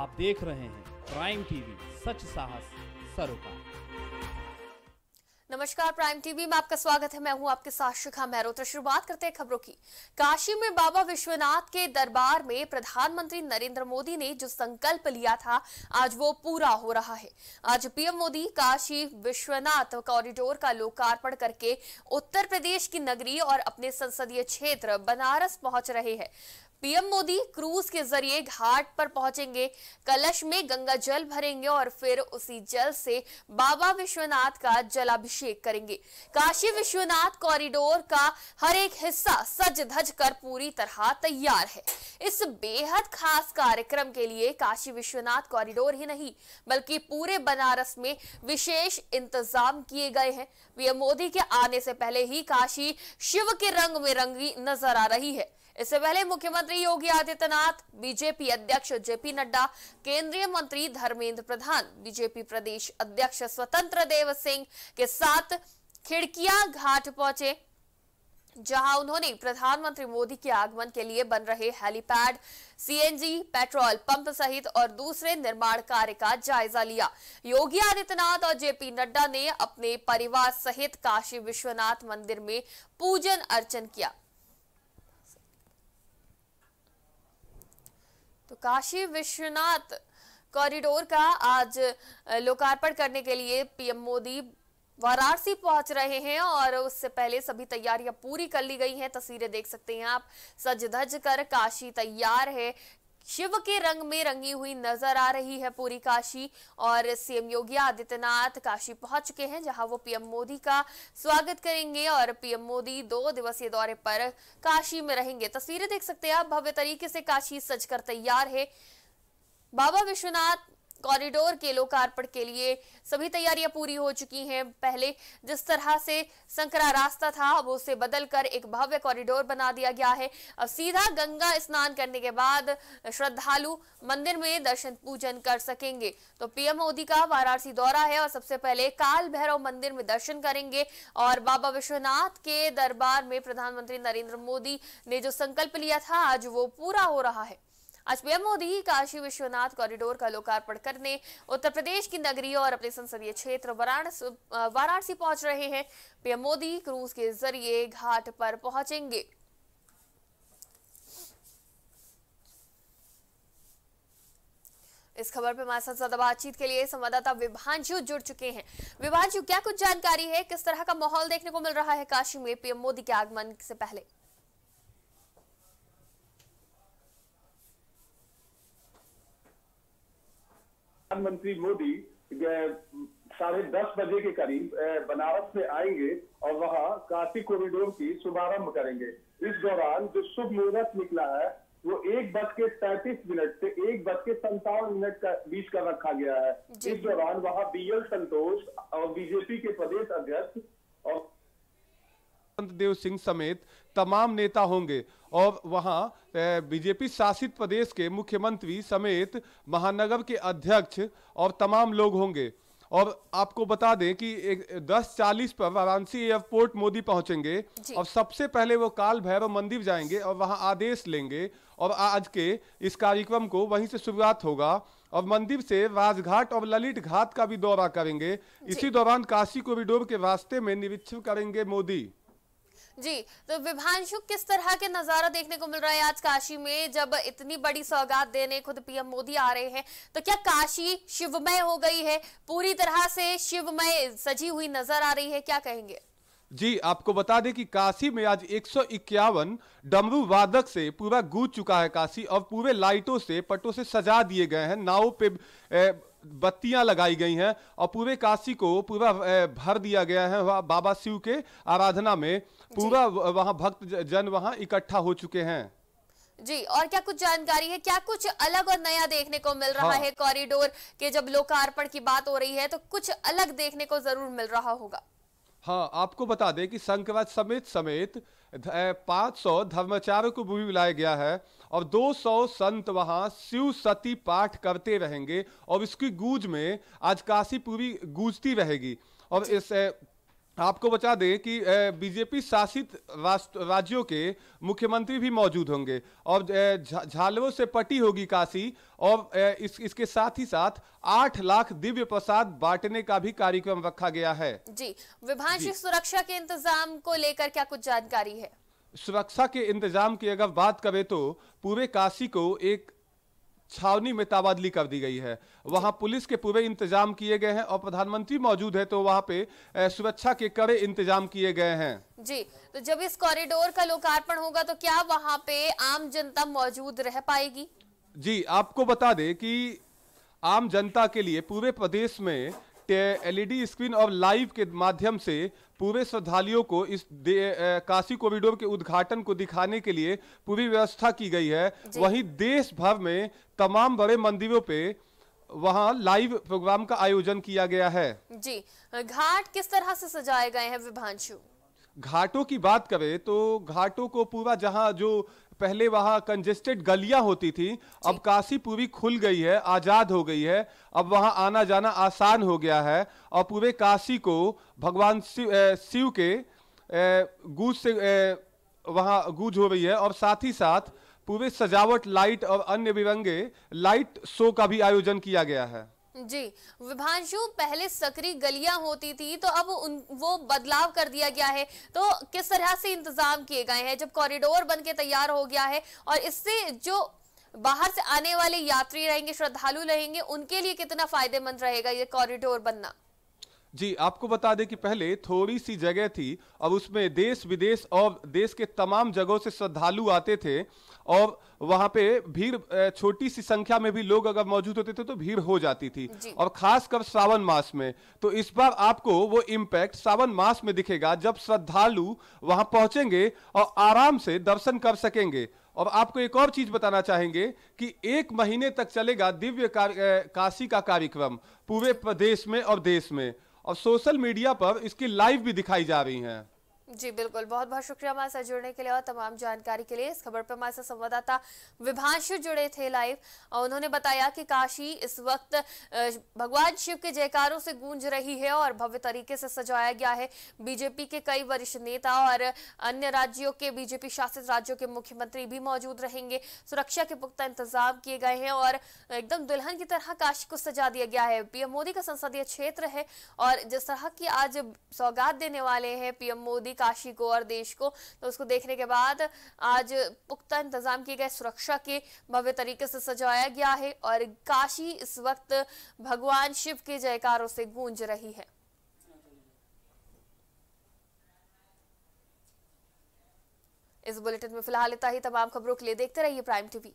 आप देख रहे हैं प्राइम टीवी सच साहस सरोकार नमस्कार प्राइम टीवी में आपका स्वागत है मैं हूं आपके साथ शिखा महरो तो शुरुआत करते हैं खबरों की काशी में बाबा विश्वनाथ के दरबार में प्रधानमंत्री नरेंद्र मोदी ने जो संकल्प लिया था आज वो पूरा हो रहा है आज पीएम मोदी काशी विश्वनाथ कॉरिडोर का लोकार्पण करके उत्तर प्रदेश की नगरी और अपने संसदीय क्षेत्र बनारस पहुंच रहे हैं पीएम मोदी क्रूज के जरिए घाट पर पहुंचेंगे कलश में गंगा जल भरेंगे और फिर उसी जल से बाबा विश्वनाथ का जलाभिषेक करेंगे काशी विश्वनाथ कॉरिडोर का हर एक हिस्सा सज धज कर पूरी तरह तैयार है इस बेहद खास कार्यक्रम के लिए काशी विश्वनाथ कॉरिडोर ही नहीं बल्कि पूरे बनारस में विशेष इंतजाम किए गए हैं पीएम मोदी के आने से पहले ही काशी शिव के रंग में रंगी नजर आ रही है इससे पहले मुख्यमंत्री योगी आदित्यनाथ बीजेपी अध्यक्ष जेपी नड्डा केंद्रीय मंत्री धर्मेंद्र प्रधान बीजेपी प्रदेश अध्यक्ष स्वतंत्र देव सिंह के साथ खिड़किया घाट पहुंचे जहां उन्होंने प्रधानमंत्री मोदी के आगमन के लिए बन रहे हेलीपैड सीएनजी पेट्रोल पंप सहित और दूसरे निर्माण कार्य का जायजा लिया योगी आदित्यनाथ और जेपी नड्डा ने अपने परिवार सहित काशी विश्वनाथ मंदिर में पूजन अर्चन किया तो काशी विश्वनाथ कॉरिडोर का आज लोकार्पण करने के लिए पीएम मोदी वाराणसी पहुंच रहे हैं और उससे पहले सभी तैयारियां पूरी कर ली गई हैं तस्वीरें देख सकते हैं आप सज धज कर काशी तैयार है शिव के रंग में रंगी हुई नजर आ रही है पूरी काशी और सीएम योगी आदित्यनाथ काशी पहुंच चुके हैं जहां वो पीएम मोदी का स्वागत करेंगे और पीएम मोदी दो दिवसीय दौरे पर काशी में रहेंगे तस्वीरें देख सकते हैं आप भव्य तरीके से काशी सजकर तैयार है बाबा विश्वनाथ कॉरिडोर के लोकार्पण के लिए सभी तैयारियां पूरी हो चुकी हैं पहले जिस तरह से संकरा रास्ता था अब उसे बदलकर एक भव्य कॉरिडोर बना दिया गया है अब सीधा गंगा स्नान करने के बाद श्रद्धालु मंदिर में दर्शन पूजन कर सकेंगे तो पीएम मोदी का वाराणसी दौरा है और सबसे पहले काल भैरव मंदिर में दर्शन करेंगे और बाबा विश्वनाथ के दरबार में प्रधानमंत्री नरेंद्र मोदी ने जो संकल्प लिया था आज वो पूरा हो रहा है आज पीएम मोदी काशी विश्वनाथ कॉरिडोर का लोकार्पण करने उत्तर प्रदेश की नगरी और अपने संसदीय क्षेत्र वाराणसी पहुंच रहे हैं पीएम मोदी क्रूज के जरिए घाट पर पहुंचेंगे इस खबर पर हमारे साथ ज्यादा बातचीत के लिए संवाददाता विभांशु जुड़ चुके हैं विभांशु क्या कुछ जानकारी है किस तरह का माहौल देखने को मिल रहा है काशी में पीएम मोदी के आगमन से पहले प्रधानमंत्री मोदी साढ़े दस बजे के करीब बनारस से आएंगे और वहाँ काशी कॉरिडोर की शुभारंभ करेंगे इस दौरान जो शुभ मुहूर्त निकला है वो एक बज के तैतीस मिनट से एक बज के संतावन मिनट का बीच का रखा गया है इस दौरान वहाँ बीएल संतोष और बीजेपी के प्रदेश अध्यक्ष और देव सिंह समेत तमाम नेता होंगे और वहां बीजेपी शासित प्रदेश के मुख्यमंत्री समेत महानगर के अध्यक्ष और तमाम लोग होंगे और आपको बता दें कि एक दस चालीस पर वाराणसी एयरपोर्ट मोदी पहुंचेंगे और सबसे पहले वो काल भैरव मंदिर जाएंगे और वहां आदेश लेंगे और आज के इस कार्यक्रम को वहीं से शुरुआत होगा और मंदिर से राजघाट और ललित घाट का भी दौरा करेंगे इसी दौरान काशी कॉरिडोर के रास्ते में निरीक्षण करेंगे मोदी जी तो विभांशु किस तरह के नजारा देखने को मिल रहा है आज काशी में जब इतनी बड़ी सौगात देने खुद पीएम मोदी आ रहे हैं तो क्या काशी शिवमय हो गई है पूरी तरह से शिवमय सजी हुई नजर आ रही है क्या कहेंगे जी आपको बता दें कि काशी में आज एक डमरू वादक से पूरा गूंज चुका है काशी और पूरे लाइटों से पट्टों से सजा दिए गए हैं नाव पे ए, बत्तियां लगाई गई हैं और पूरे काशी को पूरा भर दिया गया है बाबा शिव के आराधना में पूरा वहां भक्त जन वहां इकट्ठा हो चुके हैं जी और क्या कुछ जानकारी है क्या कुछ अलग और नया देखने को मिल रहा हाँ। है कॉरिडोर के जब लोकार्पण की बात हो रही है तो कुछ अलग देखने को जरूर मिल रहा होगा हाँ आपको बता दें कि संघवाद समेत समेत पाँच सौ धर्माचार्यों को भी बुलाया गया है और 200 संत वहाँ शिव सती पाठ करते रहेंगे और इसकी गूंज में आज काशी पूरी गूंजती रहेगी और अच्छा। इस आपको बता दें कि बीजेपी शासित राज्यों के मुख्यमंत्री भी मौजूद होंगे और झालवो से पटी होगी काशी और इस इसके साथ ही साथ आठ लाख दिव्य प्रसाद बांटने का भी कार्यक्रम रखा गया है जी विभाषिक सुरक्षा के इंतजाम को लेकर क्या कुछ जानकारी है सुरक्षा के इंतजाम की अगर बात करें तो पूरे काशी को एक छावनी में ताबादली कर दी गई है वहां पुलिस के पूरे इंतजाम किए गए हैं और प्रधानमंत्री मौजूद है तो वहां पे सुरक्षा के कड़े इंतजाम किए गए हैं जी तो जब इस कॉरिडोर का लोकार्पण होगा तो क्या वहां पे आम जनता मौजूद रह पाएगी जी आपको बता दे कि आम जनता के लिए पूरे प्रदेश में एलईडी स्क्रीन और लाइव के माध्यम से पूरे श्रद्धालुओं को इस काशी कोविडोर के उद्घाटन को दिखाने के लिए पूरी व्यवस्था की गई है वहीं देश भर में तमाम बड़े मंदिरों पे वहां लाइव प्रोग्राम का आयोजन किया गया है जी घाट किस तरह से सजाए गए हैं विभांशु घाटों की बात करें तो घाटों को पूरा जहां जो पहले वहां कंजेस्टेड गलियां होती थी अब काशी पूरी खुल गई है आजाद हो गई है अब वहां आना जाना आसान हो गया है और पूरे काशी को भगवान शिव शिव के गूज से वहां गूज हो रही है और साथ ही साथ पूरे सजावट लाइट और अन्य विरंगे लाइट शो का भी आयोजन किया गया है जी विभांशु पहले सकरी गलियां होती थी तो अब उन वो बदलाव कर दिया गया है तो किस तरह से इंतजाम किए गए हैं जब कॉरिडोर बन के तैयार हो गया है और इससे जो बाहर से आने वाले यात्री रहेंगे श्रद्धालु रहेंगे उनके लिए कितना फायदेमंद रहेगा ये कॉरिडोर बनना जी आपको बता दें कि पहले थोड़ी सी जगह थी अब उसमें देश विदेश और देश के तमाम जगहों से श्रद्धालु आते थे और वहां पे भीड़ छोटी सी संख्या में भी लोग अगर मौजूद होते थे तो भीड़ हो जाती थी और खासकर श्रावण मास में तो इस बार आपको वो इम्पैक्ट सावन मास में दिखेगा जब श्रद्धालु वहां पहुंचेंगे और आराम से दर्शन कर सकेंगे और आपको एक और चीज बताना चाहेंगे कि एक महीने तक चलेगा दिव्य काशी का कार्यक्रम पूरे प्रदेश में और देश में और सोशल मीडिया पर इसकी लाइव भी दिखाई जा रही है जी बिल्कुल बहुत बहुत शुक्रिया हमारे साथ जुड़ने के लिए और तमाम जानकारी के लिए इस खबर पर हमारे साथ संवाददाता विभांशु जुड़े थे लाइव और उन्होंने बताया कि काशी इस वक्त भगवान शिव के जयकारों से गूंज रही है और भव्य तरीके से सजाया गया है बीजेपी के कई वरिष्ठ नेता और अन्य राज्यों के बीजेपी शासित राज्यों के मुख्यमंत्री भी मौजूद रहेंगे सुरक्षा के पुख्ता इंतजाम किए गए हैं और एकदम दुल्हन की तरह काशी को सजा दिया गया है पीएम मोदी का संसदीय क्षेत्र है और जिस तरह की आज सौगात देने वाले हैं पीएम मोदी काशी को और देश को तो उसको देखने के बाद आज पुख्ता इंतजाम किए गए सुरक्षा के भव्य तरीके से सजाया गया है और काशी इस वक्त भगवान शिव के जयकारों से गूंज रही है इस बुलेटिन में फिलहाल इतना ही तमाम खबरों के लिए देखते रहिए प्राइम टीवी